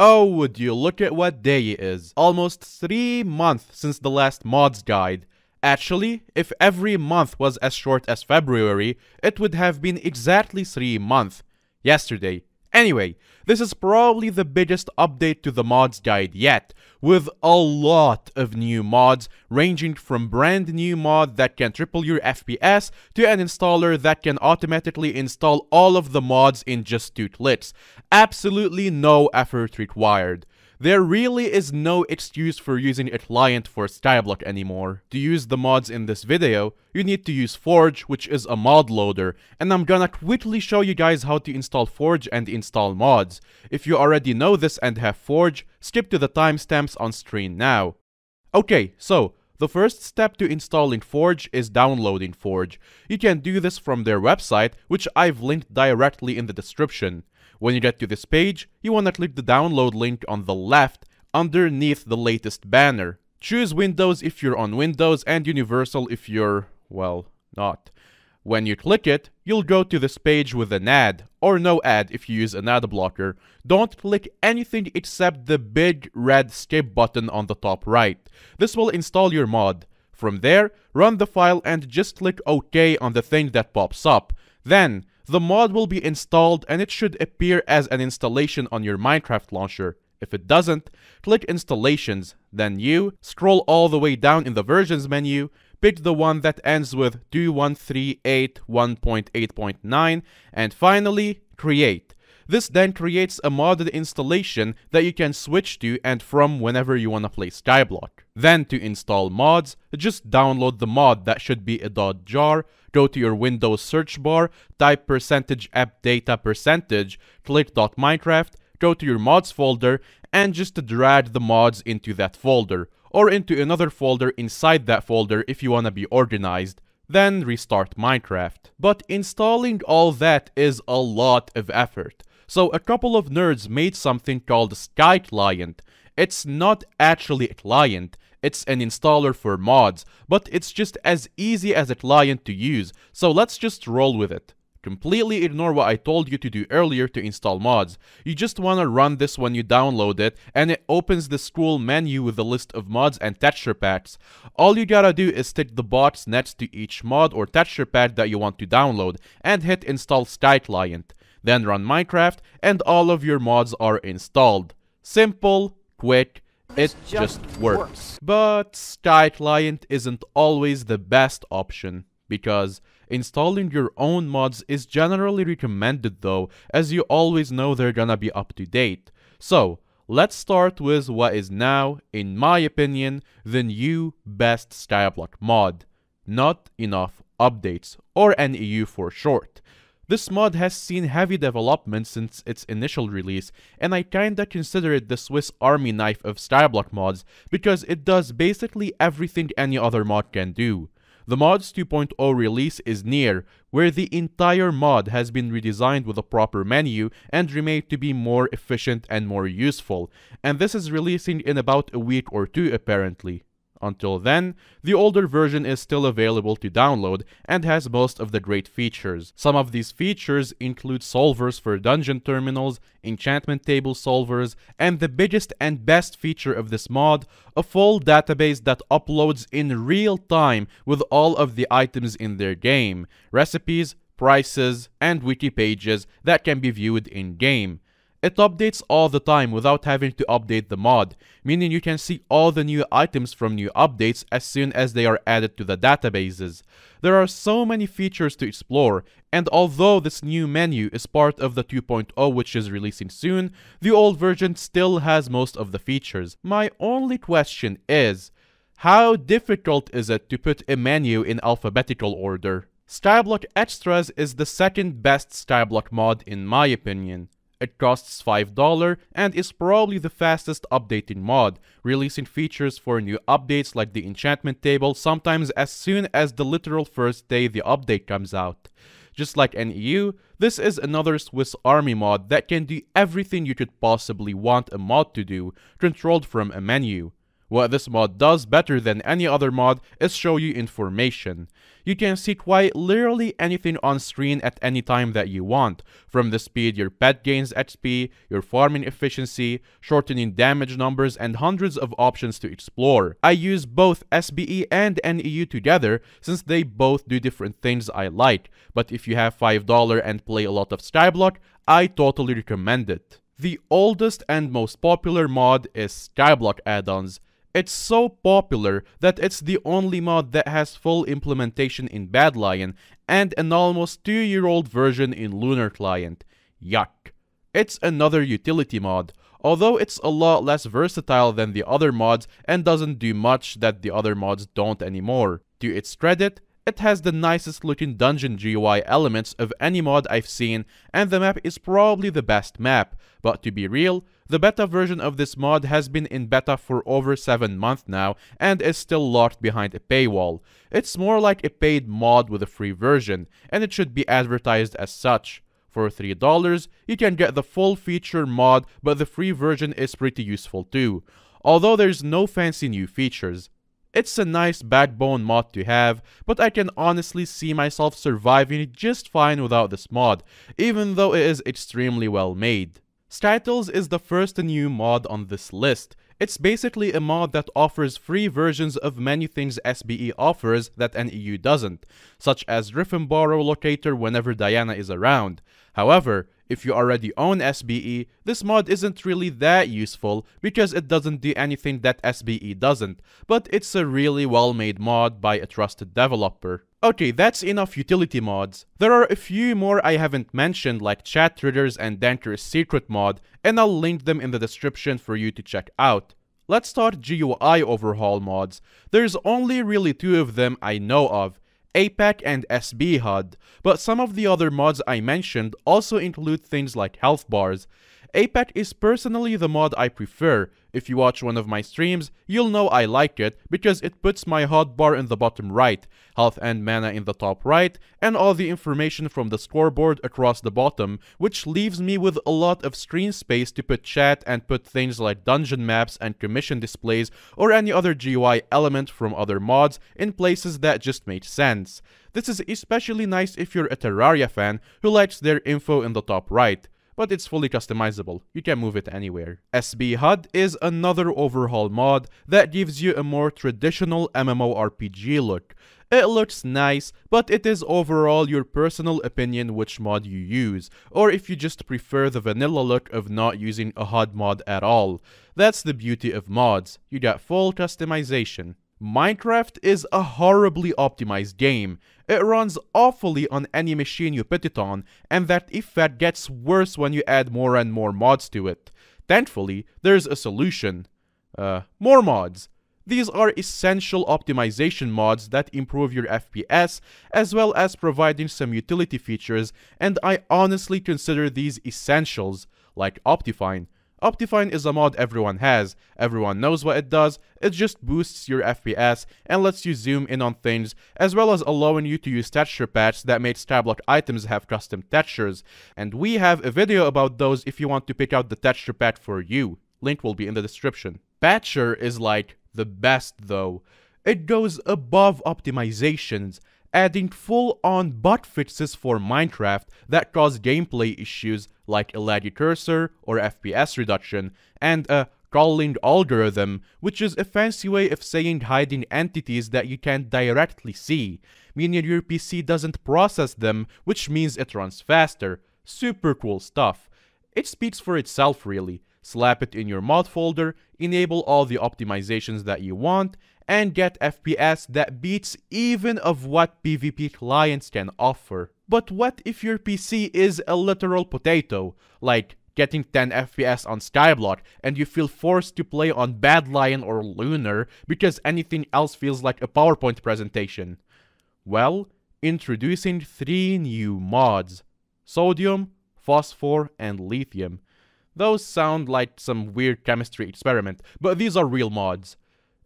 Oh, would you look at what day it is. Almost three months since the last mods guide. Actually, if every month was as short as February, it would have been exactly three months. Yesterday, Anyway, this is probably the biggest update to the mods guide yet, with a lot of new mods, ranging from brand new mod that can triple your FPS to an installer that can automatically install all of the mods in just two clicks. Absolutely no effort required. There really is no excuse for using a client for Skyblock anymore. To use the mods in this video, you need to use Forge, which is a mod loader, and I'm gonna quickly show you guys how to install Forge and install mods. If you already know this and have Forge, skip to the timestamps on screen now. Okay, so the first step to installing Forge is downloading Forge. You can do this from their website, which I've linked directly in the description. When you get to this page, you want to click the download link on the left underneath the latest banner. Choose Windows if you're on Windows and Universal if you're, well, not. When you click it, you'll go to this page with an ad, or no ad if you use an ad blocker. Don't click anything except the big red skip button on the top right. This will install your mod. From there, run the file and just click OK on the thing that pops up. Then, the mod will be installed and it should appear as an installation on your Minecraft launcher. If it doesn't, click Installations, then you scroll all the way down in the versions menu, pick the one that ends with 1.8.9, and finally, Create. This then creates a modded installation that you can switch to and from whenever you want to play Skyblock. Then to install mods, just download the mod that should be a .jar, go to your Windows search bar, type percentage app data percentage, click .minecraft, go to your mods folder, and just drag the mods into that folder, or into another folder inside that folder if you wanna be organized then restart Minecraft. But installing all that is a lot of effort. So a couple of nerds made something called Sky Client. It's not actually a client, it's an installer for mods, but it's just as easy as a client to use, so let's just roll with it. Completely ignore what I told you to do earlier to install mods. You just wanna run this when you download it, and it opens the scroll menu with a list of mods and texture packs. All you gotta do is stick the box next to each mod or texture pack that you want to download, and hit install Sky Client then run Minecraft, and all of your mods are installed. Simple, quick, it just, just works. works. But Sky Client isn't always the best option, because installing your own mods is generally recommended though, as you always know they're gonna be up to date. So, let's start with what is now, in my opinion, the new best Skyblock mod. Not enough updates, or NEU for short. This mod has seen heavy development since its initial release, and I kinda consider it the Swiss army knife of Skyblock mods, because it does basically everything any other mod can do. The mod's 2.0 release is near, where the entire mod has been redesigned with a proper menu and remade to be more efficient and more useful, and this is releasing in about a week or two apparently. Until then, the older version is still available to download and has most of the great features. Some of these features include solvers for dungeon terminals, enchantment table solvers, and the biggest and best feature of this mod, a full database that uploads in real time with all of the items in their game, recipes, prices, and wiki pages that can be viewed in-game. It updates all the time without having to update the mod, meaning you can see all the new items from new updates as soon as they are added to the databases. There are so many features to explore, and although this new menu is part of the 2.0 which is releasing soon, the old version still has most of the features. My only question is, how difficult is it to put a menu in alphabetical order? Skyblock Extras is the second best Skyblock mod in my opinion. It costs $5 and is probably the fastest updating mod, releasing features for new updates like the enchantment table sometimes as soon as the literal first day the update comes out. Just like NEU, this is another Swiss army mod that can do everything you could possibly want a mod to do, controlled from a menu. What this mod does better than any other mod is show you information. You can see quite literally anything on screen at any time that you want, from the speed your pet gains XP, your farming efficiency, shortening damage numbers, and hundreds of options to explore. I use both SBE and NEU together since they both do different things I like, but if you have $5 and play a lot of Skyblock, I totally recommend it. The oldest and most popular mod is Skyblock add-ons, it's so popular that it's the only mod that has full implementation in Bad Lion and an almost 2-year-old version in Lunar Client. Yuck. It's another utility mod, although it's a lot less versatile than the other mods and doesn't do much that the other mods don't anymore. To its credit, it has the nicest looking dungeon GUI elements of any mod I've seen, and the map is probably the best map. But to be real, the beta version of this mod has been in beta for over 7 months now and is still locked behind a paywall. It's more like a paid mod with a free version, and it should be advertised as such. For $3, you can get the full feature mod, but the free version is pretty useful too, although there's no fancy new features. It's a nice backbone mod to have, but I can honestly see myself surviving it just fine without this mod, even though it is extremely well made. Statles is the first new mod on this list. It's basically a mod that offers free versions of many things SBE offers that NEU doesn't, such as Riffenborough Locator whenever Diana is around. However, if you already own SBE, this mod isn't really that useful because it doesn't do anything that SBE doesn't, but it's a really well-made mod by a trusted developer. Okay, that's enough utility mods. There are a few more I haven't mentioned like Chat Triggers and Danker's Secret mod, and I'll link them in the description for you to check out. Let's start GUI overhaul mods. There's only really two of them I know of, APEC, and SB HUD, but some of the other mods I mentioned also include things like health bars, Apex is personally the mod I prefer. If you watch one of my streams, you'll know I like it because it puts my hotbar in the bottom right, health and mana in the top right, and all the information from the scoreboard across the bottom, which leaves me with a lot of screen space to put chat and put things like dungeon maps and commission displays or any other GUI element from other mods in places that just make sense. This is especially nice if you're a Terraria fan who likes their info in the top right but it's fully customizable. You can move it anywhere. SB HUD is another overhaul mod that gives you a more traditional MMORPG look. It looks nice, but it is overall your personal opinion which mod you use, or if you just prefer the vanilla look of not using a HUD mod at all. That's the beauty of mods, you get full customization. Minecraft is a horribly optimized game. It runs awfully on any machine you put it on, and that effect gets worse when you add more and more mods to it. Thankfully, there's a solution. Uh, more mods. These are essential optimization mods that improve your FPS, as well as providing some utility features, and I honestly consider these essentials, like Optifine, Optifine is a mod everyone has, everyone knows what it does, it just boosts your FPS and lets you zoom in on things, as well as allowing you to use texture packs that make Starblock items have custom textures, and we have a video about those if you want to pick out the texture pack for you, link will be in the description. Patcher is like the best though, it goes above optimizations adding full-on bug fixes for Minecraft that cause gameplay issues like a laggy cursor or FPS reduction, and a crawling algorithm, which is a fancy way of saying hiding entities that you can't directly see, meaning your PC doesn't process them, which means it runs faster. Super cool stuff. It speaks for itself really. Slap it in your mod folder, enable all the optimizations that you want, and get FPS that beats even of what PvP clients can offer. But what if your PC is a literal potato, like getting 10 FPS on Skyblock, and you feel forced to play on Bad Lion or Lunar because anything else feels like a PowerPoint presentation? Well, introducing three new mods. Sodium, Phosphor, and Lithium. Those sound like some weird chemistry experiment, but these are real mods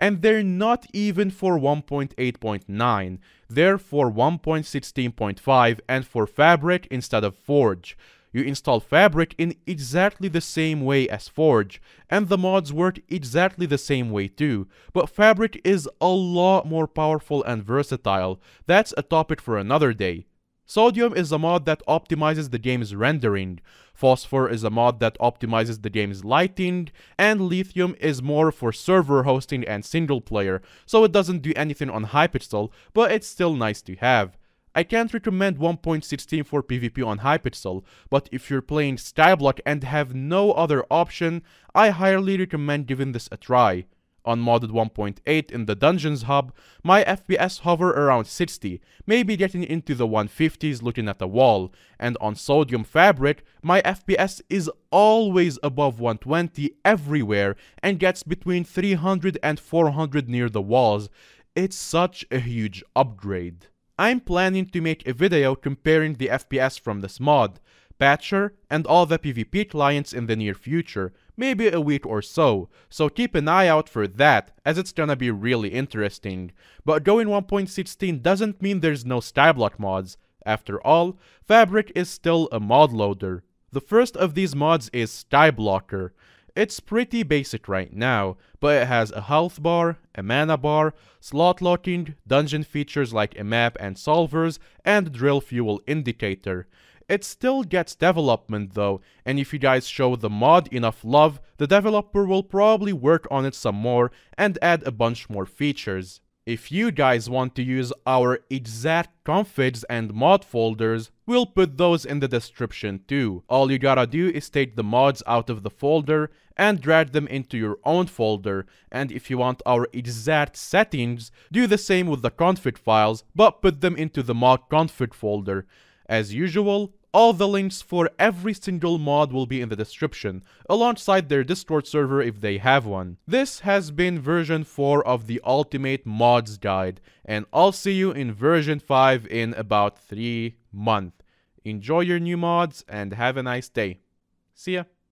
and they're not even for 1.8.9, they're for 1.16.5 and for Fabric instead of Forge. You install Fabric in exactly the same way as Forge, and the mods work exactly the same way too, but Fabric is a lot more powerful and versatile, that's a topic for another day. Sodium is a mod that optimizes the game's rendering, Phosphor is a mod that optimizes the game's lighting, and Lithium is more for server hosting and single player, so it doesn't do anything on Hypixel, but it's still nice to have. I can't recommend 1.16 for PvP on Hypixel, but if you're playing Skyblock and have no other option, I highly recommend giving this a try. On modded 1.8 in the Dungeons Hub, my FPS hover around 60, maybe getting into the 150s looking at the wall, and on Sodium Fabric, my FPS is always above 120 everywhere and gets between 300 and 400 near the walls. It's such a huge upgrade. I'm planning to make a video comparing the FPS from this mod, patcher, and all the PvP clients in the near future, maybe a week or so, so keep an eye out for that, as it's gonna be really interesting. But going 1.16 doesn't mean there's no skyblock mods. After all, Fabric is still a mod loader. The first of these mods is Skyblocker. It's pretty basic right now, but it has a health bar, a mana bar, slot locking, dungeon features like a map and solvers, and drill fuel indicator. It still gets development though, and if you guys show the mod enough love, the developer will probably work on it some more and add a bunch more features. If you guys want to use our exact configs and mod folders, we'll put those in the description too. All you gotta do is take the mods out of the folder and drag them into your own folder, and if you want our exact settings, do the same with the config files, but put them into the mod config folder. As usual, all the links for every single mod will be in the description, alongside their Discord server if they have one. This has been version 4 of the Ultimate Mods Guide, and I'll see you in version 5 in about 3 months. Enjoy your new mods and have a nice day. See ya!